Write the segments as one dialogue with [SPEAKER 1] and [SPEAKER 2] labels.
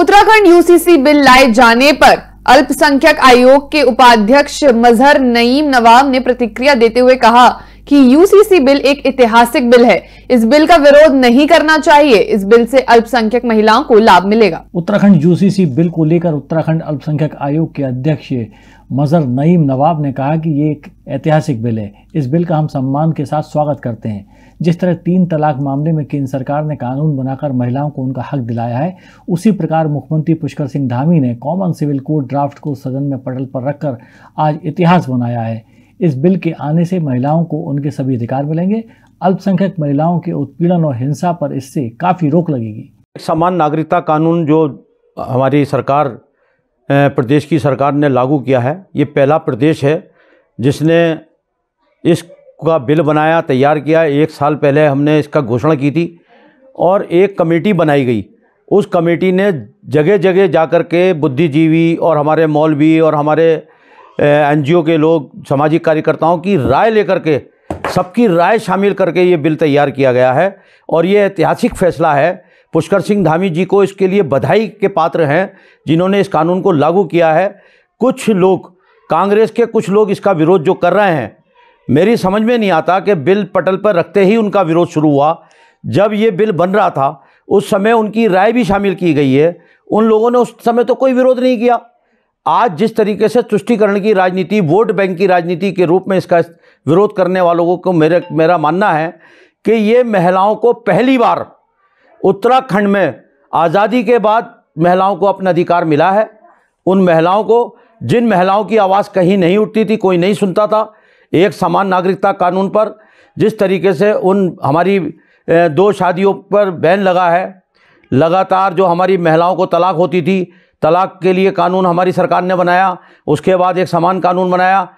[SPEAKER 1] Uttarakhand UCC bill लाए जाने पर अल्पसंख्यक आयोग के उपाध्यक्ष मजहर नईम नवाब ने प्रतिक्रिया देते हुए कहा कि यूसीसी बिल एक ऐतिहासिक बिल है इस बिल का विरोध नहीं करना चाहिए इस बिल से अल्पसंख्यक महिलाओं को लाभ मिलेगा
[SPEAKER 2] उत्तराखंड यूसीसी बिल को लेकर उत्तराखंड अल्पसंख्यक आयोग के अध्यक्ष मजहर नईम नवाब ने कहा कि ये एक ऐतिहासिक बिल है इस बिल का हम सम्मान के साथ स्वागत करते हैं जिस तरह तीन तलाक मामले में केंद्र सरकार ने कानून बनाकर महिलाओं को उनका हक दिलाया है उसी प्रकार मुख्यमंत्री पुष्कर सिंह धामी ने कॉमन सिविल कोड ड्राफ्ट को सदन में पटल पर रखकर आज इतिहास बनाया है इस बिल के आने से महिलाओं को उनके सभी अधिकार मिलेंगे अल्पसंख्यक महिलाओं के उत्पीड़न और हिंसा पर इससे काफ़ी रोक लगेगी
[SPEAKER 3] समान नागरिकता कानून जो हमारी सरकार प्रदेश की सरकार ने लागू किया है ये पहला प्रदेश है जिसने इस का बिल बनाया तैयार किया एक साल पहले हमने इसका घोषणा की थी और एक कमेटी बनाई गई उस कमेटी ने जगह जगह जा कर के बुद्धिजीवी और हमारे मौलवी और हमारे एन के लोग सामाजिक कार्यकर्ताओं की राय लेकर के सबकी राय शामिल करके ये बिल तैयार किया गया है और ये ऐतिहासिक फैसला है पुष्कर सिंह धामी जी को इसके लिए बधाई के पात्र हैं जिन्होंने इस कानून को लागू किया है कुछ लोग कांग्रेस के कुछ लोग इसका विरोध जो कर रहे हैं मेरी समझ में नहीं आता कि बिल पटल पर रखते ही उनका विरोध शुरू हुआ जब ये बिल बन रहा था उस समय उनकी राय भी शामिल की गई है उन लोगों ने उस समय तो कोई विरोध नहीं किया आज जिस तरीके से तुष्टिकरण की राजनीति वोट बैंक की राजनीति के रूप में इसका विरोध करने वालों को मेरे मेरा मानना है कि ये महिलाओं को पहली बार उत्तराखंड में आज़ादी के बाद महिलाओं को अपना अधिकार मिला है उन महिलाओं को जिन महिलाओं की आवाज़ कहीं नहीं उठती थी कोई नहीं सुनता था एक समान नागरिकता कानून पर जिस तरीके से उन हमारी दो शादियों पर बैन लगा है लगातार जो हमारी महिलाओं को तलाक होती थी तलाक के लिए कानून हमारी सरकार ने बनाया उसके बाद एक समान कानून बनाया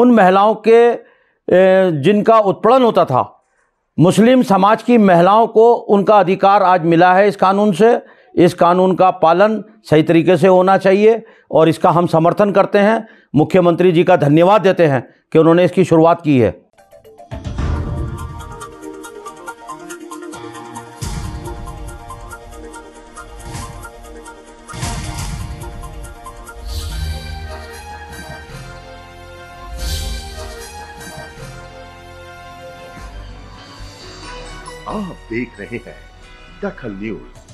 [SPEAKER 3] उन महिलाओं के जिनका उत्पीड़न होता था मुस्लिम समाज की महिलाओं को उनका अधिकार आज मिला है इस कानून से इस कानून का पालन सही तरीके से होना चाहिए और इसका हम समर्थन करते हैं मुख्यमंत्री जी का धन्यवाद देते हैं कि उन्होंने इसकी शुरुआत की है
[SPEAKER 2] आप देख रहे हैं दखल न्यूज